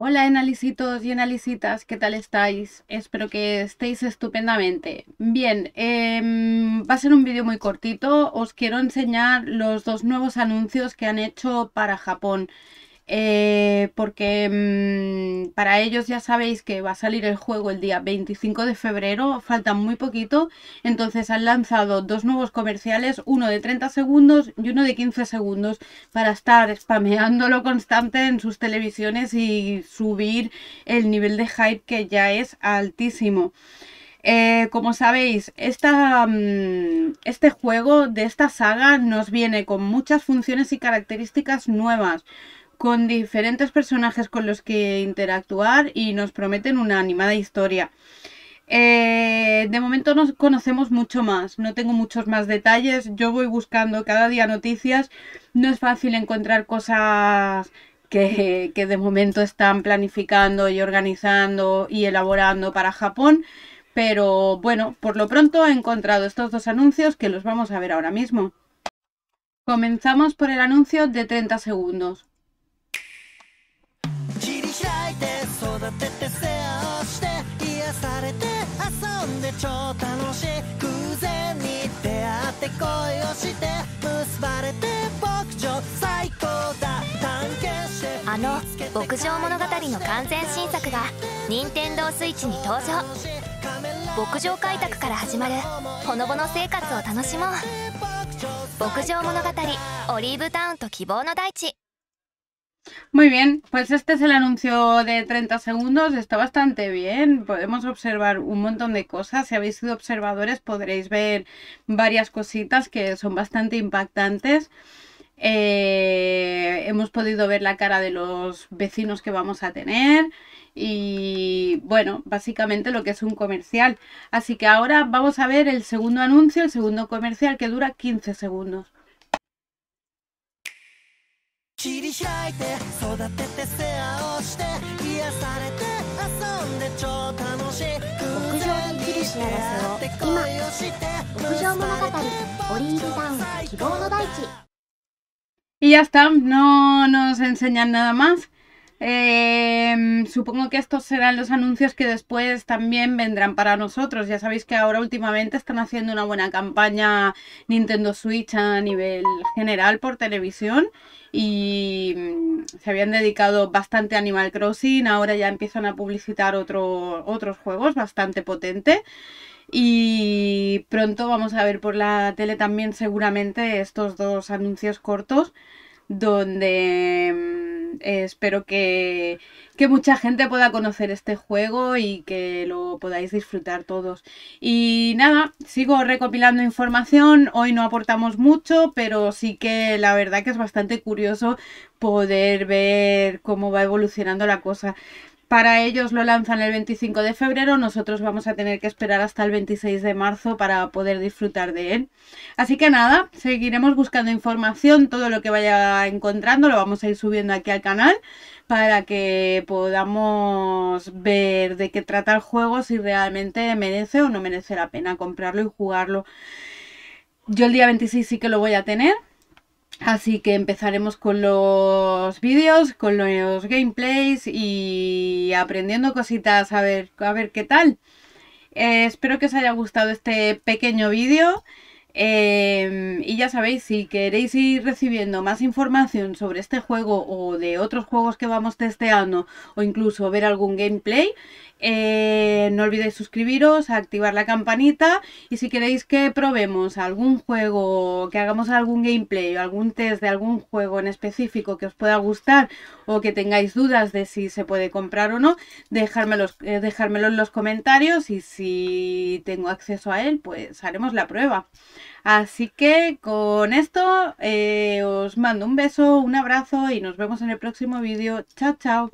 Hola analicitos y analicitas, ¿qué tal estáis? Espero que estéis estupendamente. Bien, em, va a ser un vídeo muy cortito. Os quiero enseñar los dos nuevos anuncios que han hecho para Japón. Eh, porque mm, para ellos ya sabéis que va a salir el juego el día 25 de febrero, falta muy poquito, entonces han lanzado dos nuevos comerciales, uno de 30 segundos y uno de 15 segundos, para estar spameándolo constante en sus televisiones y subir el nivel de hype que ya es altísimo. Eh, como sabéis, esta, mm, este juego de esta saga nos viene con muchas funciones y características nuevas con diferentes personajes con los que interactuar y nos prometen una animada historia. Eh, de momento no conocemos mucho más, no tengo muchos más detalles, yo voy buscando cada día noticias, no es fácil encontrar cosas que, que de momento están planificando y organizando y elaborando para Japón, pero bueno, por lo pronto he encontrado estos dos anuncios que los vamos a ver ahora mismo. Comenzamos por el anuncio de 30 segundos. 育てて世話をして癒されて遊んで超楽しい偶然に出会って恋をして結ばれて牧場最高だ探検してあの牧場物語の完全新作が任天堂 switch に登場牧場開拓から始まるほのぼの生活を楽しもう牧場物語オリーブタウンと希望の大地 Muy bien, pues este es el anuncio de 30 segundos, está bastante bien, podemos observar un montón de cosas, si habéis sido observadores podréis ver varias cositas que son bastante impactantes. Eh, hemos podido ver la cara de los vecinos que vamos a tener y bueno, básicamente lo que es un comercial. Así que ahora vamos a ver el segundo anuncio, el segundo comercial que dura 15 segundos. 切り開いて育てて世話をして癒されて遊んで超楽しい屋上に生きる幸せを今屋上物語オリンピタウン希望の大地 Y ya está, no nos enseñan nada más. Em, supongo que estos serán los anuncios que después también vendrán para nosotros. Ya sabéis que ahora últimamente están haciendo una buena campaña Nintendo Switch a nivel general por televisión y mm, se habían dedicado bastante a Animal Crossing. Ahora ya empiezan a publicitar otros juegos bastante potente. Y pronto vamos a ver por la tele también seguramente estos dos anuncios cortos donde mm, eh, espero que, que, mucha gente pueda conocer este juego y que lo podáis disfrutar todos. Y nada, sigo recopilando información, hoy no aportamos mucho, pero sí que la verdad que es bastante curioso poder ver cómo va evolucionando la cosa. Para ellos lo lanzan el 25 de febrero, nosotros vamos a tener que esperar hasta el 26 de marzo para poder disfrutar de él. Así que nada, seguiremos buscando información, todo lo que vaya encontrando lo vamos a ir subiendo aquí al canal para que podamos ver de qué trata el juego, si realmente merece o no merece la pena comprarlo y jugarlo. Yo el día 26 sí que lo voy a tener, Así que empezaremos con los vídeos, con los gameplays y aprendiendo cositas a ver, a ver qué tal. Eh, espero que os haya gustado este pequeño vídeo. Em, y ya sabéis, si queréis ir recibiendo más información sobre este juego o de otros juegos que vamos testeando o incluso ver algún gameplay, eh, no olvidéis suscribiros, activar la campanita y si queréis que probemos algún juego, que hagamos algún gameplay o algún test de algún juego en específico que os pueda gustar o que tengáis dudas de si se puede comprar o no, dejármelos, eh, dejármelo en los comentarios y si tengo acceso a él, pues haremos la prueba. Así que con esto eh, os mando un beso, un abrazo y nos vemos en el próximo vídeo. Chao, chao.